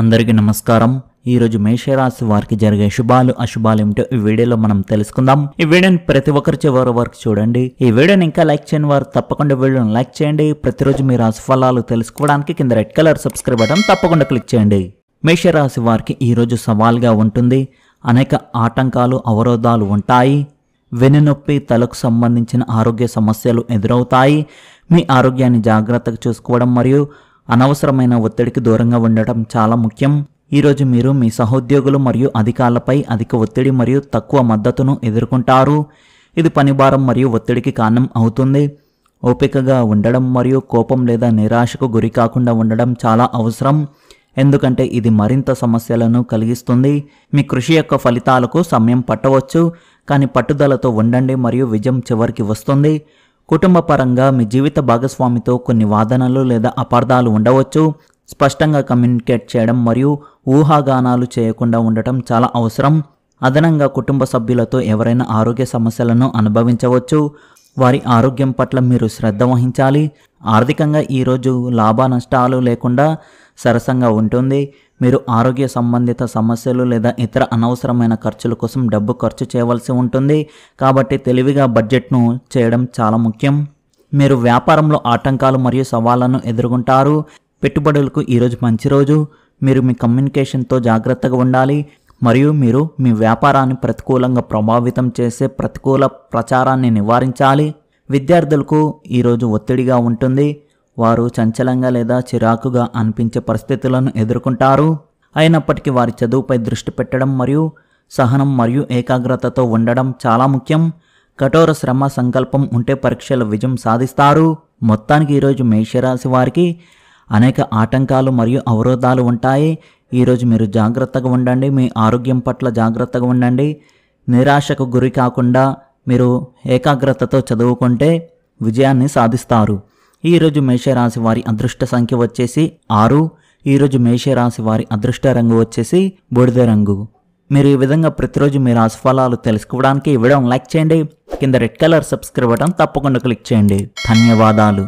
అందరికీ నమస్కారం ఈ రోజు మేషరాశి వారికి జరిగే శుభాలు అశుభాలు ఏమిటో ఈ వీడియోలో మనం తెలుసుకుందాం ఈ వీడియోని ప్రతి ఒక్కరి చివరి వరకు చూడండి ఈ వీడియోని ఇంకా లైక్ చేయని వారు తప్పకుండా వీడియోని లైక్ చేయండి ప్రతిరోజు మీ రాశి ఫలాలు తెలుసుకోవడానికి కింద రెడ్ కలర్ సబ్స్క్రైబ్ బటన్ తప్పకుండా క్లిక్ చేయండి మేషరాశి వారికి ఈరోజు సవాల్గా ఉంటుంది అనేక ఆటంకాలు అవరోధాలు ఉంటాయి వెన్నునొప్పి తలకు సంబంధించిన ఆరోగ్య సమస్యలు ఎదురవుతాయి మీ ఆరోగ్యాన్ని జాగ్రత్తగా చూసుకోవడం మరియు అనవసరమైన ఒత్తిడికి దూరంగా ఉండటం చాలా ముఖ్యం ఈరోజు మీరు మీ సహోద్యోగులు మరియు అధికారులపై అధిక ఒత్తిడి మరియు తక్కువ మద్దతును ఎదుర్కొంటారు ఇది పనిభారం మరియు ఒత్తిడికి కారణం అవుతుంది ఓపికగా ఉండడం మరియు కోపం లేదా నిరాశకు గురి కాకుండా ఉండడం చాలా అవసరం ఎందుకంటే ఇది మరింత సమస్యలను కలిగిస్తుంది మీ కృషి యొక్క ఫలితాలకు సమయం పట్టవచ్చు కానీ పట్టుదలతో ఉండండి మరియు విజయం చివరికి వస్తుంది కుటుంబ పరంగా మీ జీవిత భాగస్వామితో కొన్ని వాదనలు లేదా అపార్థాలు ఉండవచ్చు స్పష్టంగా కమ్యూనికేట్ చేయడం మరియు ఊహాగానాలు చేయకుండా ఉండటం చాలా అవసరం అదనంగా కుటుంబ సభ్యులతో ఎవరైనా ఆరోగ్య సమస్యలను అనుభవించవచ్చు వారి ఆరోగ్యం పట్ల మీరు శ్రద్ధ వహించాలి ఆర్థికంగా ఈరోజు లాభ నష్టాలు లేకుండా సరసంగా ఉంటుంది మీరు ఆరోగ్య సంబంధిత సమస్యలు లేదా ఇతర అనవసరమైన ఖర్చుల కోసం డబ్బు ఖర్చు చేయవలసి ఉంటుంది కాబట్టి తెలివిగా బడ్జెట్ను చేయడం చాలా ముఖ్యం మీరు వ్యాపారంలో ఆటంకాలు మరియు సవాళ్లను ఎదుర్కొంటారు పెట్టుబడులకు ఈరోజు మంచి రోజు మీరు మీ కమ్యూనికేషన్తో జాగ్రత్తగా ఉండాలి మరియు మీరు మీ వ్యాపారాన్ని ప్రతికూలంగా ప్రభావితం చేసే ప్రతికూల ప్రచారాన్ని నివారించాలి విద్యార్థులకు ఈరోజు ఒత్తిడిగా ఉంటుంది వారు చంచలంగా లేదా చిరాకుగా అనిపించే పరిస్థితులను ఎదుర్కొంటారు అయినప్పటికీ వారి చదువుపై దృష్టి పెట్టడం మరియు సహనం మరియు ఏకాగ్రతతో ఉండడం చాలా ముఖ్యం కఠోర శ్రమ సంకల్పం ఉంటే పరీక్షల విజయం సాధిస్తారు మొత్తానికి ఈరోజు మేషరాశి వారికి అనేక ఆటంకాలు మరియు అవరోధాలు ఉంటాయి ఈరోజు మీరు జాగ్రత్తగా ఉండండి మీ ఆరోగ్యం పట్ల జాగ్రత్తగా ఉండండి నిరాశకు గురి కాకుండా మీరు ఏకాగ్రతతో చదువుకుంటే విజయాన్ని సాధిస్తారు ఈరోజు మేషరాశి వారి అదృష్ట సంఖ్య వచ్చేసి ఆరు ఈరోజు మేషరాశి వారి అదృష్ట రంగు వచ్చేసి బూడిద రంగు మీరు ఈ విధంగా ప్రతిరోజు మీ రాశి ఫలాలు తెలుసుకోవడానికి ఈ వీడియోని లైక్ చేయండి కింద రెడ్ కలర్ సబ్స్క్రైబ్ బటన్ తప్పకుండా క్లిక్ చేయండి ధన్యవాదాలు